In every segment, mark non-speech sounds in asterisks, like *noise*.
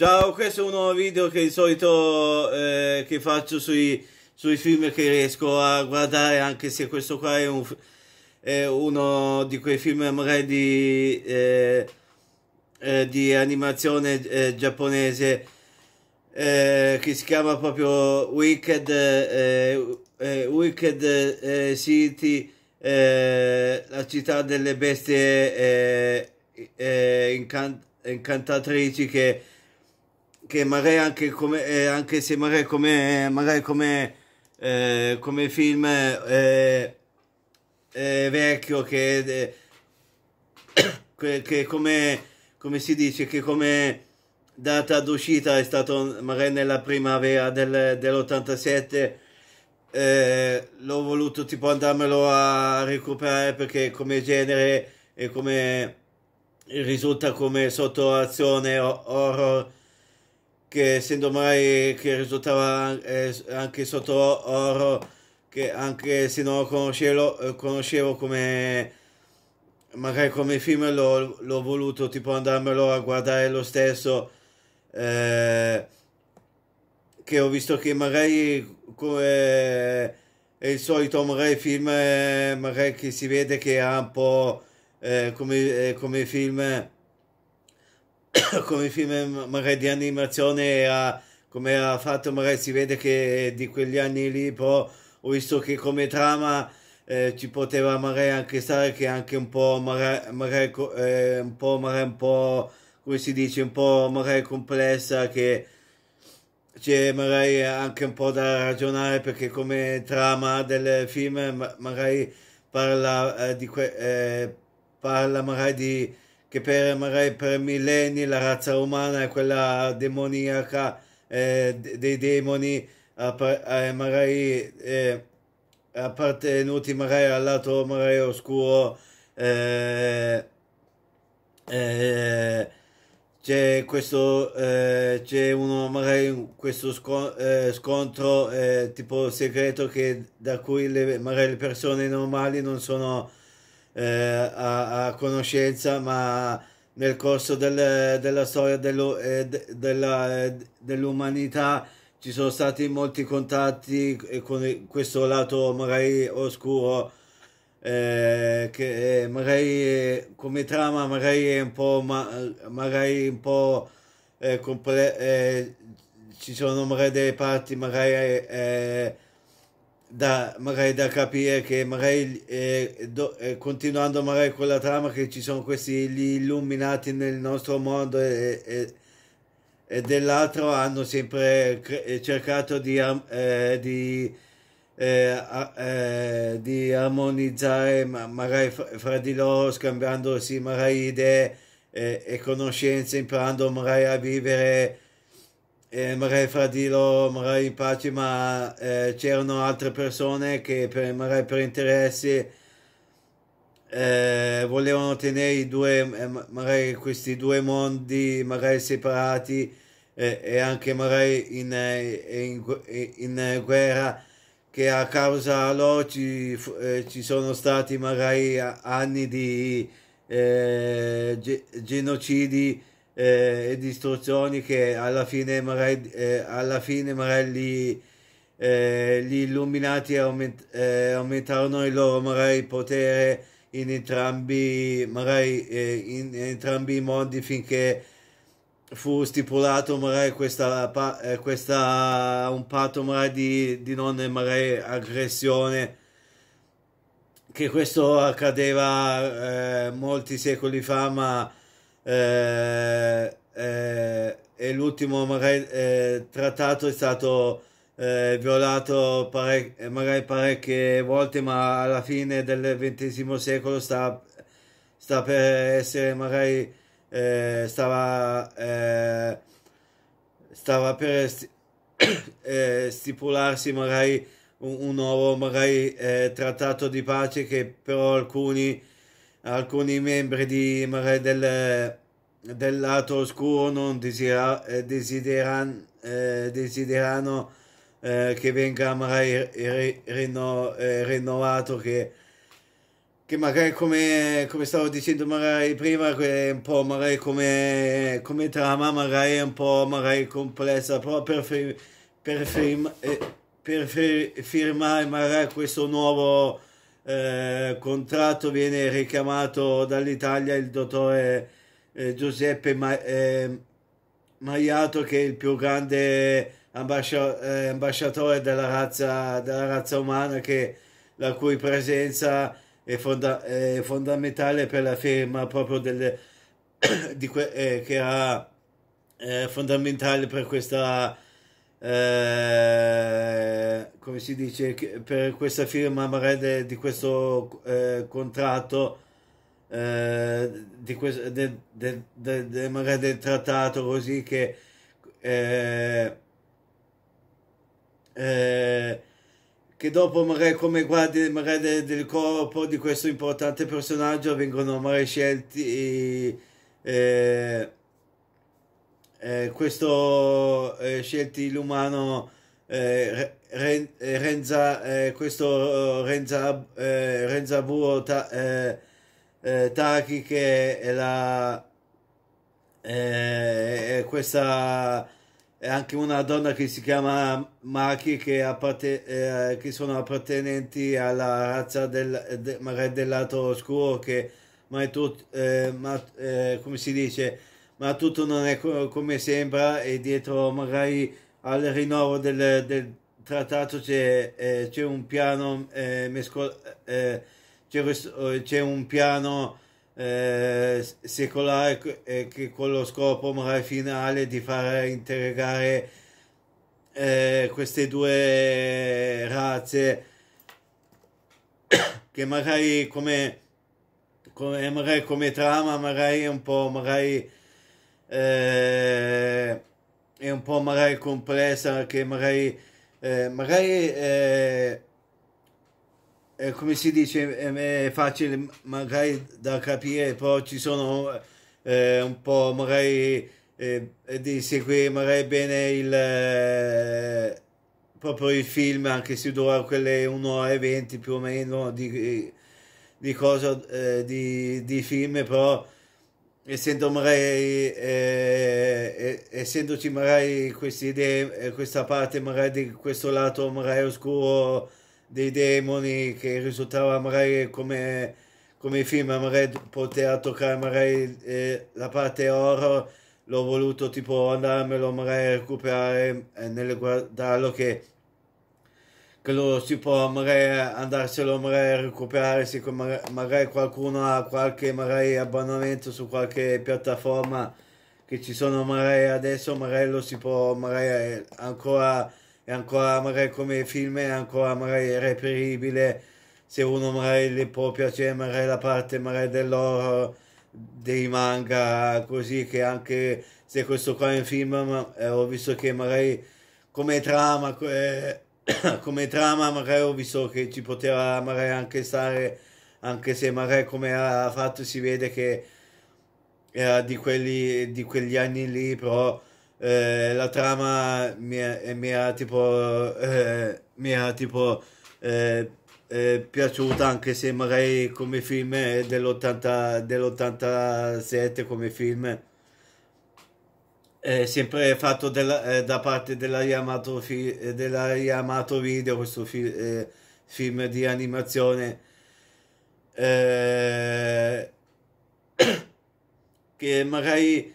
Ciao, questo è un nuovo video che di solito eh, che faccio sui, sui, film che riesco a guardare, anche se questo qua è, un, è uno di quei film magari di, eh, eh, di animazione eh, giapponese eh, che si chiama proprio Wicked, eh, Wicked City, la città delle bestie incan incantatrici che che Mare anche, come, eh, anche se Mare come, Mare come, eh, come film eh, eh vecchio che, eh, *coughs* che, che come, come si dice che come data d'uscita è stato Mare nella primavera del, dell'87 eh, l'ho voluto tipo andarmelo a recuperare perché come genere e come risulta come azione horror che essendo mai che risultava eh, anche sotto oro, che anche se non lo conoscevo, eh, conoscevo come magari come film l'ho, l'ho voluto tipo andarmelo a guardare lo stesso eh, che ho visto che magari come è il solito magari film eh, magari che si vede che ha un po' come, come film *coughs* come film magari di animazione a, come ha fatto magari si vede che di quegli anni lì però ho visto che come trama eh, ci poteva magari anche stare che anche un po' magari, magari eh, un po' magari un po' come si dice un po' magari complessa che c'è magari anche un po' da ragionare perché come trama del film magari parla eh, di que- eh, parla magari di che per, per millenni la razza umana è quella demoniaca eh, dei demoni eh, magari eh, appartenuti magari al lato magari oscuro eh, eh c'è questo eh, c'è uno magari questo scon- scontro tipo segreto che da cui le, magari le persone normali non sono eh, a, a, conoscenza, ma nel corso del, della storia dello, eh, de, della, eh, dell'umanità ci sono stati molti contatti eh, con questo lato magari oscuro eh, che eh, magari come trama magari è un po', ma, magari un po comple- ci sono magari delle parti magari da magari da capire che magari eh, do, eh, continuando magari con la trama che ci sono questi gli illuminati nel nostro mondo e, e, e dell'altro hanno sempre eh, cercato di, eh, di, eh, eh, di armonizzare ma magari fra, fra, di loro scambiandosi magari idee e conoscenze imparando magari a vivere eh, magari fra magari in pace, ma eh, c'erano altre persone che per, magari per interesse eh, volevano tenere i due, eh, magari questi due mondi magari separati e anche magari in, eh, in, in, in guerra che a causa loro ci, eh, ci, sono stati magari anni di eh, ge genocidi eh, di istruzioni che alla fine magari, eh, alla fine magari gli, eh, gli illuminati aument- eh, aumentarono il loro magari potere in entrambi, magari, eh, in entrambi i mondi finché fu stipulato magari questa, eh, questa un patto magari di, di non magari aggressione che questo accadeva molti secoli fa ma eh, eh, e l'ultimo magari, eh, trattato è stato eh, violato parec- magari parecchie volte, ma alla fine del XX secolo sta, sta per essere magari eh, stava, stava per st- *coughs* stipularsi magari un, un nuovo magari, eh, trattato di pace che però alcuni alcuni membri di, del, del lato oscuro non desidera, eh, desideran, eh, desiderano eh, che venga magari ri, rino, eh, rinnovato che, che magari come, come, stavo dicendo magari prima è un po' magari come, come trama magari è un po' magari complessa però per, fir, per, firma, eh, per fir, firmare magari questo nuovo eh, contratto viene richiamato dall'Italia il dottore eh, Giuseppe Ma- eh, Maiato che è il più grande ambascia- eh, ambasciatore della razza, della razza umana che, la cui presenza è, fonda- è, fondamentale per la firma proprio delle, *coughs* que- eh, che era fondamentale per questa eh, come si dice, per questa firma de, di questo eh, contratto, eh, di questo, de, de, del trattato così che eh, eh, che dopo magari come guardie magari del, del, corpo di questo importante personaggio vengono magari scelti eh, eh, questo eh, scelti l'umano eh, Ren, eh, Renza, eh, questo eh, Renza, Renza Buro ta, Taki che è la è questa è anche una donna che si chiama Maki che, apparte, che sono appartenenti alla razza del, de, del lato oscuro che ma, è tut, ma come si dice ma tutto non è co come sembra e dietro magari al rinnovo del, del trattato c'è, eh, un piano eh, eh, eh, c'è, un piano eh, secolare eh, che con lo scopo magari finale di far integrare queste due razze *coughs* che magari come, come, magari come trama magari un po' magari eh, è un po' magari complessa perché magari, eh, magari eh, è eh, come si dice è, facile magari da capire però ci sono eh, un po' magari eh, di seguire magari bene il proprio il film anche se dura quelle un'ora e venti più o meno di, di cosa di, di film però essendo magari, eh, eh, eh, essendoci magari queste idee, eh, questa parte magari di questo lato magari oscuro dei demoni che risultava magari come, come film, magari poter toccare magari eh, la parte oro l'ho voluto tipo andarmelo magari a recuperare eh, nel guardarlo che che lo si può magari andarselo magari a recuperare se magari qualcuno ha qualche magari abbonamento su qualche piattaforma che ci sono magari adesso magari lo si può magari ancora è ancora magari come film è ancora magari reperibile se uno magari le può piacere magari la parte magari dell'oro dei manga così che anche se questo qua è un film ma, eh, ho visto che magari come trama eh, *coughs* come trama magari ho visto che ci poteva magari anche stare anche se magari come ha fatto si vede che era di, quelli, di quegli anni lì però eh, la trama mi, era eh, tipo eh, mi era tipo eh, eh, piaciuta anche se magari come film dell'80, dell'87 come film sempre fatto della, eh, da parte della Yamato, fi, eh, della Yamato Video, questo fi, eh, film di animazione eh, *coughs* che magari,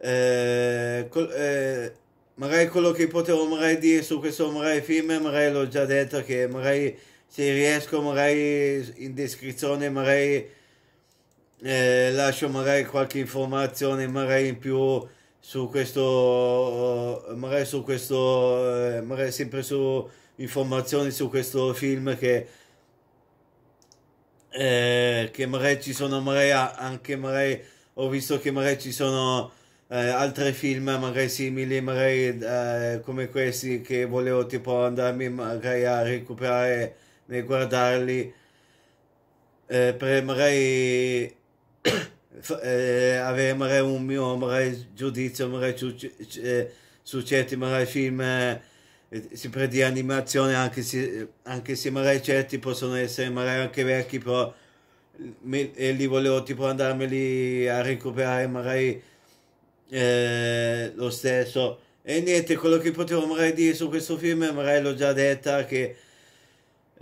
eh, col, eh, magari quello che potevo magari dire su questo magari film, magari l'ho già detto che magari se riesco magari in descrizione magari lascio magari qualche informazione magari in più su questo magari su questo eh, magari sempre su informazioni su questo film che eh, che magari ci sono magari anche magari ho visto che magari ci sono eh, altri film magari simili magari eh, come questi che volevo tipo andarmi magari a recuperare e guardarli eh, per magari eh, avere un mio avere giudizio, su eh, certi magari film eh, sempre di animazione, anche se, anche se magari certi possono essere magari anche vecchi, però me, li volevo tipo andarmeli a recuperare magari eh, lo stesso. E niente, quello che potevo magari dire su questo film, magari l'ho già detta che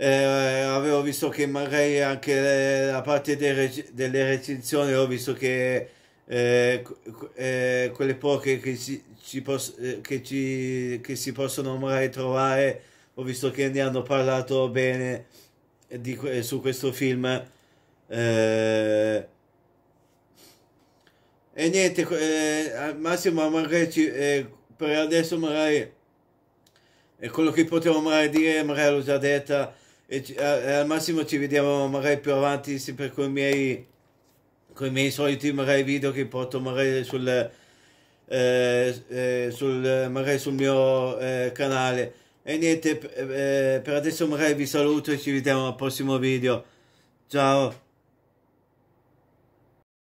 eh, avevo visto che magari anche le, eh, la parte rec delle recensioni ho visto che eh, eh, quelle poche che, ci, ci eh, che, ci, che si possono magari trovare ho visto che ne hanno parlato bene di, su questo film eh, e niente eh, al massimo magari ci, eh, per adesso magari è quello che potevo magari dire magari l'ho già detta e eh, eh, al massimo ci vediamo magari più avanti sempre con i miei, con i miei soliti magari video che porto magari sul, eh, eh, sul, magari sul mio eh, canale e niente eh, per adesso magari vi saluto e ci vediamo al prossimo video ciao